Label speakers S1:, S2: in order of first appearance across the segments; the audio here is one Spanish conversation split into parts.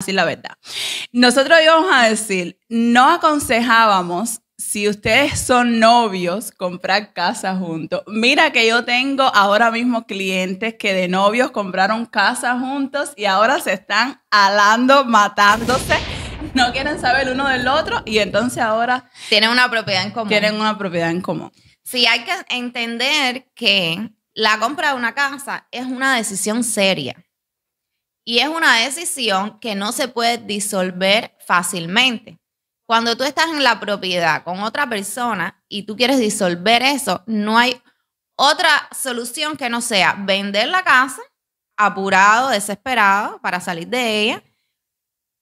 S1: decir la verdad. Nosotros íbamos a decir, no aconsejábamos si ustedes son novios, comprar casa juntos. Mira que yo tengo ahora mismo clientes que de novios compraron casa juntos y ahora se están alando,
S2: matándose. No quieren saber el uno del otro y entonces ahora... Tienen una propiedad en común. Tienen una propiedad en común. Sí, hay que entender que la compra de una casa es una decisión seria. Y es una decisión que no se puede disolver fácilmente. Cuando tú estás en la propiedad con otra persona y tú quieres disolver eso, no hay otra solución que no sea vender la casa apurado, desesperado para salir de ella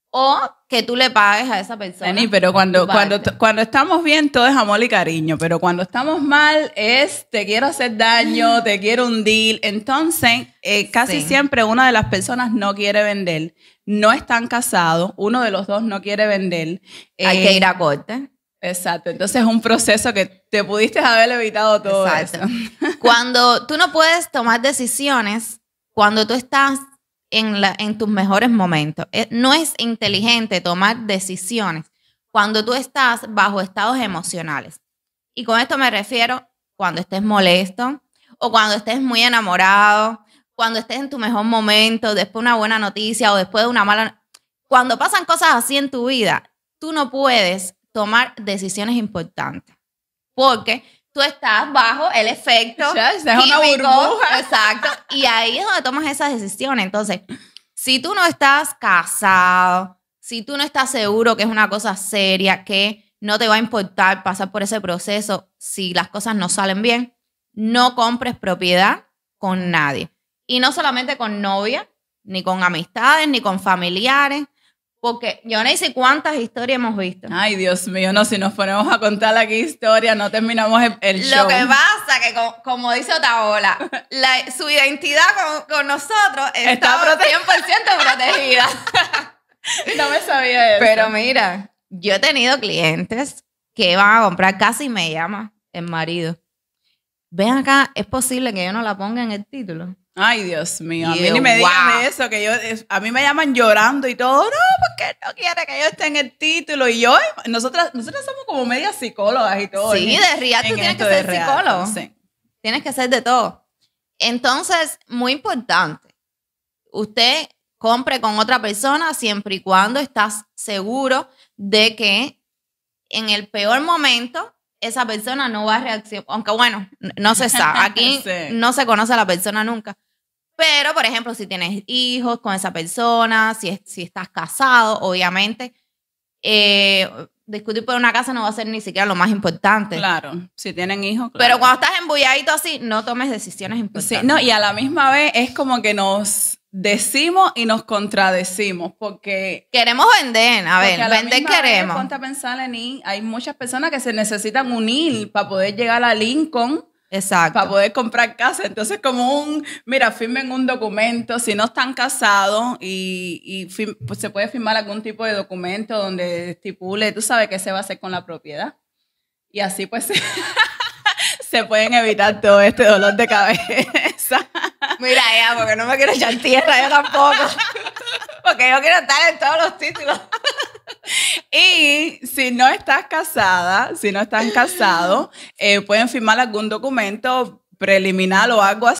S2: o que tú le pagues a esa persona. pero cuando, cuando,
S1: cuando estamos bien, todo es amor y cariño, pero cuando estamos mal es te quiero hacer daño, mm. te quiero hundir. Entonces, eh, casi siempre una de las personas no quiere vender, no están casados, uno de los dos no quiere vender. Hay que ir a eh, corte. Exacto, entonces es un proceso que te pudiste haber evitado todo. Exacto.
S2: Cuando tú no puedes tomar decisiones, cuando tú estás en, tus mejores momentos. Eh, no es inteligente tomar decisiones cuando tú estás bajo estados emocionales. Y con esto me refiero cuando estés molesto o cuando estés muy enamorado, cuando estés en tu mejor momento, después de una buena noticia o después de una mala... Cuando pasan cosas así en tu vida, tú no puedes tomar decisiones importantes porque tú estás bajo el efecto Exacto. Y ahí es donde tomas esa decisiones. Entonces, si tú no estás casado, si tú no estás seguro que es una cosa seria, que no te va a importar pasar por ese proceso si las cosas no salen bien, no compres propiedad con nadie. Y no solamente con novia, ni con amistades, ni con familiares, porque yo no sé cuántas historias hemos visto. Ay, Dios mío, no, si nos ponemos a contar aquí
S1: historias, no terminamos el, show. Lo que
S2: pasa que, como, dice Otaola, su identidad con, nosotros está, prote 100% protegida. no me sabía eso. Pero mira, yo he tenido clientes que van a comprar casi me llama el marido. Ven acá, ¿es posible que yo no la ponga en el título?
S1: Ay, Dios mío. a mí ni me digan eso, que yo, a mí me
S2: llaman llorando y todo, no,
S1: porque no quiere que yo esté en el título. Y yo, nosotras, nosotras somos como medias psicólogas y todo. Sí, de realidad tú tienes que ser psicólogo.
S2: Tienes que ser de todo. Entonces, muy importante, usted compre con otra persona siempre y cuando estás seguro de que en el peor momento esa persona no va a reaccionar. Aunque bueno, no se sabe. Aquí no se conoce a la persona nunca. Pero, por ejemplo, si tienes hijos con esa persona, si, si estás casado, obviamente, eh, discutir por una casa no va a ser ni siquiera lo más importante. Claro, si tienen hijos. Claro. Pero cuando estás embulladito así, no tomes decisiones importantes. Sí, no, y a la
S1: misma vez es como que nos decimos y nos contradecimos porque
S2: queremos vender, a ver, a vender queremos. Vez, ponte a
S1: pensar Lenín, hay muchas personas que se necesitan unir para poder llegar a Lincoln Exacto. Para poder comprar casa. Entonces, como un, mira, firmen un documento, si no están casados y, pues, se puede firmar algún tipo de documento donde estipule, tú sabes qué se va a hacer con la propiedad. Y así pues se pueden evitar todo este dolor de cabeza. Mira ella, porque no me quiero echar tierra yo tampoco. Porque yo quiero estar en todos los títulos si no estás casada, si no están casados, eh, pueden firmar algún documento preliminar o algo así